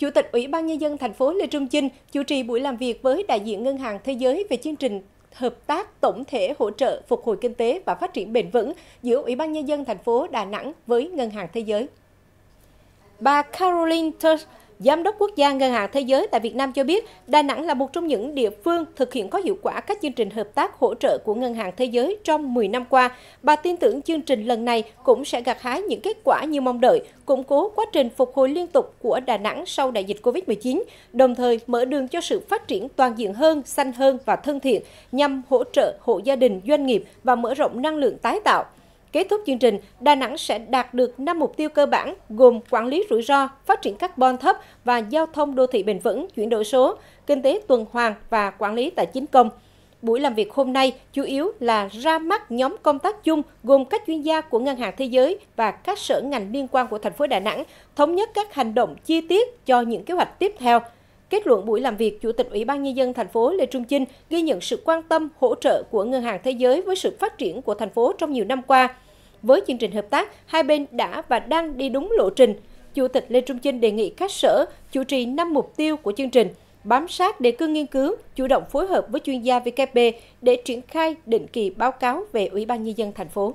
Chủ tịch Ủy ban Nhân dân thành phố Lê Trung Chinh chủ trì buổi làm việc với đại diện Ngân hàng Thế giới về chương trình hợp tác tổng thể hỗ trợ phục hồi kinh tế và phát triển bền vững giữa Ủy ban Nhân dân thành phố Đà Nẵng với Ngân hàng Thế giới. Bà Caroline Tush, Giám đốc Quốc gia Ngân hàng Thế giới tại Việt Nam cho biết, Đà Nẵng là một trong những địa phương thực hiện có hiệu quả các chương trình hợp tác hỗ trợ của Ngân hàng Thế giới trong 10 năm qua. Bà tin tưởng chương trình lần này cũng sẽ gặt hái những kết quả như mong đợi, củng cố quá trình phục hồi liên tục của Đà Nẵng sau đại dịch COVID-19, đồng thời mở đường cho sự phát triển toàn diện hơn, xanh hơn và thân thiện nhằm hỗ trợ hộ gia đình, doanh nghiệp và mở rộng năng lượng tái tạo. Kết thúc chương trình, Đà Nẵng sẽ đạt được 5 mục tiêu cơ bản gồm quản lý rủi ro, phát triển carbon thấp và giao thông đô thị bền vững, chuyển đổi số, kinh tế tuần hoàn và quản lý tài chính công. Buổi làm việc hôm nay chủ yếu là ra mắt nhóm công tác chung gồm các chuyên gia của Ngân hàng Thế giới và các sở ngành liên quan của thành phố Đà Nẵng, thống nhất các hành động chi tiết cho những kế hoạch tiếp theo – Kết luận buổi làm việc, Chủ tịch Ủy ban Nhân dân thành phố Lê Trung Chinh ghi nhận sự quan tâm, hỗ trợ của Ngân hàng Thế giới với sự phát triển của thành phố trong nhiều năm qua. Với chương trình hợp tác, hai bên đã và đang đi đúng lộ trình. Chủ tịch Lê Trung Chinh đề nghị các sở chủ trì 5 mục tiêu của chương trình, bám sát đề cương nghiên cứu, chủ động phối hợp với chuyên gia VKP để triển khai định kỳ báo cáo về Ủy ban Nhân dân thành phố.